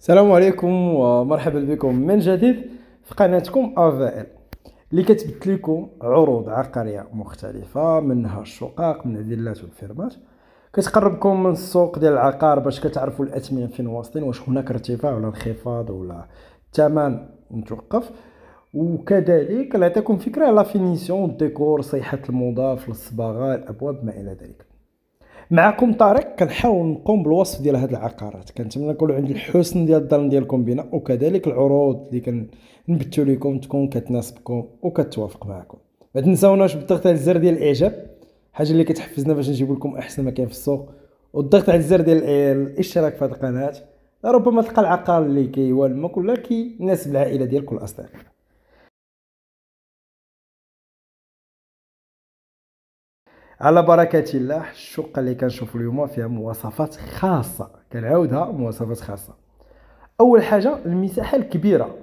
السلام عليكم ومرحبا بكم من جديد في قناتكم افائل اللي كتبت لكم عروض عقاريه مختلفه منها الشقق من الفيلات والفيرمات كتقربكم من السوق ديال العقار باش كتعرفوا الاثمنه فين واصلين واش هناك ارتفاع ولا انخفاض ولا الثمن متوقف وكذلك نعطيكم فكره على فينيسيون ديكور صيحه المضاف الصباغه الابواب ما الى ذلك معكم طارق كنحاول نقوم بالوصف ديال هاد العقارات كنتمنى يكونوا عندي الحسن ديال الظن ديالكم بنا وكذلك العروض اللي كنبتو لكم تكون كتناسبكم وكتوافق معكم ما تنساوناش بالضغط على الزر ديال الاعجاب حاجه اللي كتحفزنا باش نجيب لكم احسن ما كاين في السوق والضغط على الزر ديال الاشتراك في هذه القناه ربما تلقى العقار اللي كيوالمك ولا كيناسب العائله ديالك والاصدقاء على بركه الله الشقه اللي كنشوف اليوم فيها مواصفات خاصه كنعاودها مواصفات خاصه اول حاجه المساحه الكبيره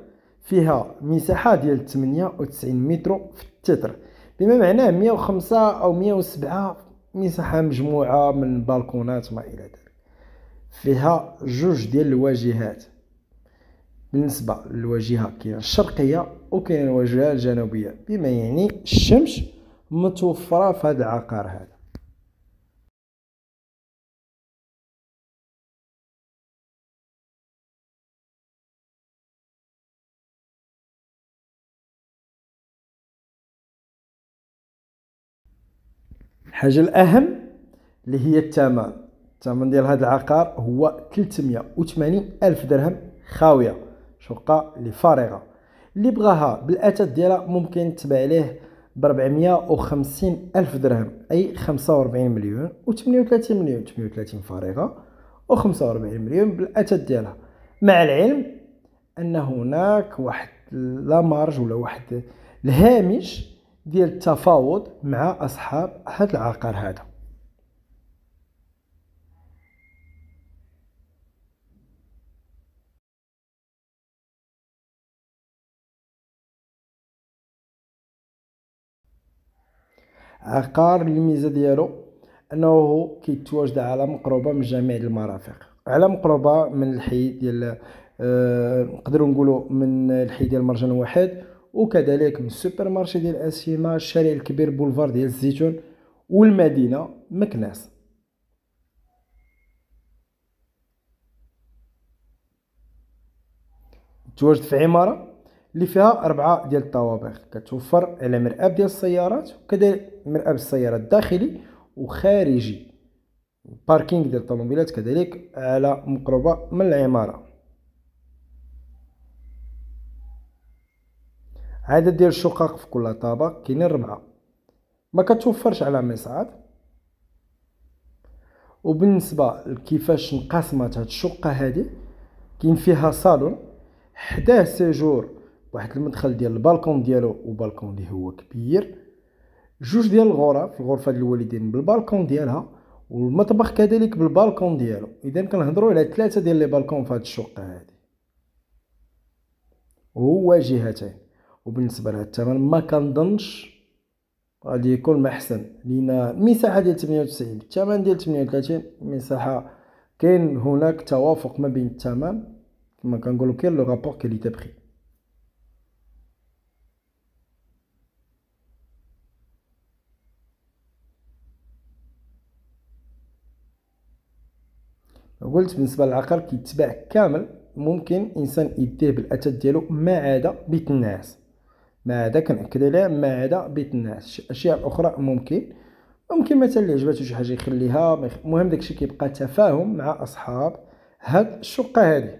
فيها مساحه ديال 98 متر في التتر بما معناه 105 او 107 مساحه مجموعه من البالكونات وما الى ذلك فيها جوج ديال الواجهات بالنسبه للواجهه كاينه الشرقيه وكاينه الواجهه الجنوبيه بما يعني الشمس متوفره في هذا العقار هذا الحاجه الاهم اللي هي الثمن الثمن ديال هذا العقار هو 380 الف درهم خاويه شقه لفارغه فارغه اللي بغاها بالاثاث ديالها ممكن تبع ليه ب 450 ألف درهم أي 45 مليون و 38 مليون 38 فارغه و 45 مليون بالأثاث ديالها مع العلم أن هناك واحد لا مارج ولا واحد الهامش ديال التفاوض مع أصحاب هذا العقار هذا عقار الميزه ديالو انه كيتواجد على مقربه من جميع المرافق على مقربه من الحي ديال نقدروا آه نقولوا من الحي ديال مرجان واحد وكذلك من السوبر مارشي ديال اسيما الشارع الكبير بولفار ديال الزيتون والمدينه مكناس تواجد في عماره اللي فيها أربعة ديال الطوابق كتوفر على مرآب ديال السيارات وكذلك مرآب السيارات داخلي وخارجي باركينغ ديال الطوموبيلات كذلك على مقربة من العمارة عدد ديال الشقق في كل طابق كاين ربعة ما كتوفرش على مصعد وبالنسبة لكيفاش نقسمت هاد الشقة هادي كاين فيها صالون حداه سيجور واحد المدخل ديال البالكون ديالو وبالكون اللي هو كبير جوج ديال الغرف الغرفه ديال الوالدين بالبالكون ديالها والمطبخ كذلك بالبالكون ديالو اذا كنهضروا على ثلاثه ديال لي بالكون في هذه الشقه هذه هو جهتين وبالنسبه لهاد الثمن ما كنظنش غادي يكون محسن لان المساحه ديال 98 الثمن ديال 38 مساحه كاين هناك توافق ما بين الثمن كما كنقولوا كاين لو رابور كاليتي بري قلت بالنسبه للعقار كيتباع كامل ممكن الانسان يديه بالاثاث ديالو ما عدا بيت الناس ما عدا كنأكد عليها ما عدا بيت الناس اشياء اخرى ممكن ممكن مثلا اللي عجباتو شي حاجه يخليها المهم داكشي كيبقى تفاهم مع اصحاب هاد الشقه هذه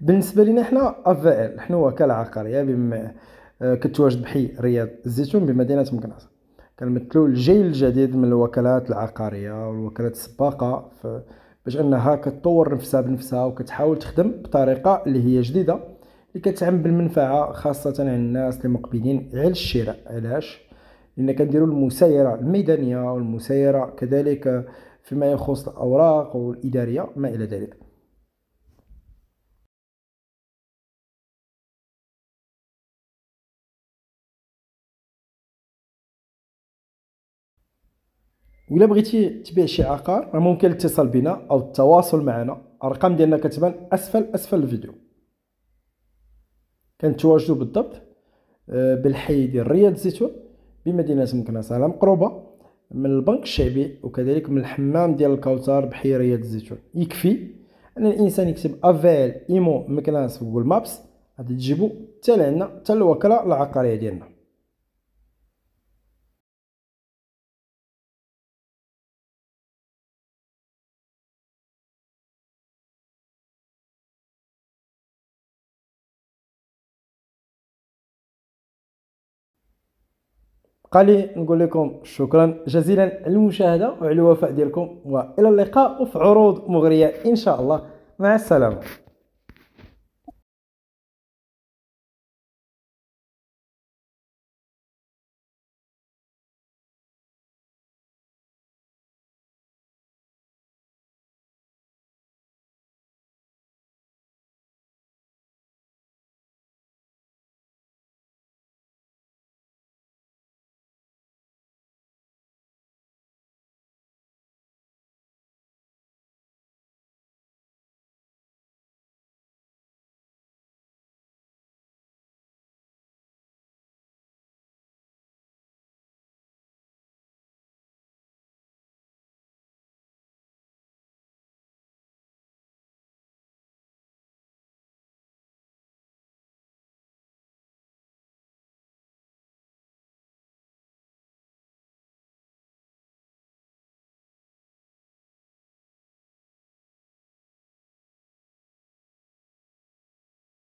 بالنسبه لنا حنا افال حنا وكاله عقاريه بما آه، كتواجد بحي رياض الزيتون بمدينه مكناس كنمثلوا الجيل الجديد من الوكالات العقاريه والوكالات السباقه باش انها كتطور نفسها بنفسها وكتحاول تخدم بطريقه اللي هي جديده اللي كتعم بالمنفعه خاصه على الناس اللي مقبلين على الشراء علاش لان كنديروا المسايره الميدانيه والمسايره كذلك فيما يخص الاوراق والاداريه ما الى ذلك ولا بغيتي تبيع شي عقار راه ممكن الاتصال بنا او التواصل معنا الارقام ديالنا كتبان اسفل اسفل الفيديو كنتواجدوا بالضبط آه، بالحي ديال رياض زيتون بمدينه مكناس على مقربه من البنك الشعبي وكذلك من الحمام ديال الكوثر بحي رياض الزيتون يكفي ان الانسان يكتب افيل ايمو مكناس في جوجل مابس غادي تجيبو حتى لعنا حتى الوكاله العقاريه ديالنا قالي نقول لكم شكرا جزيلا على المشاهده وعلى الوفاء ديالكم والى اللقاء في عروض مغريه ان شاء الله مع السلامه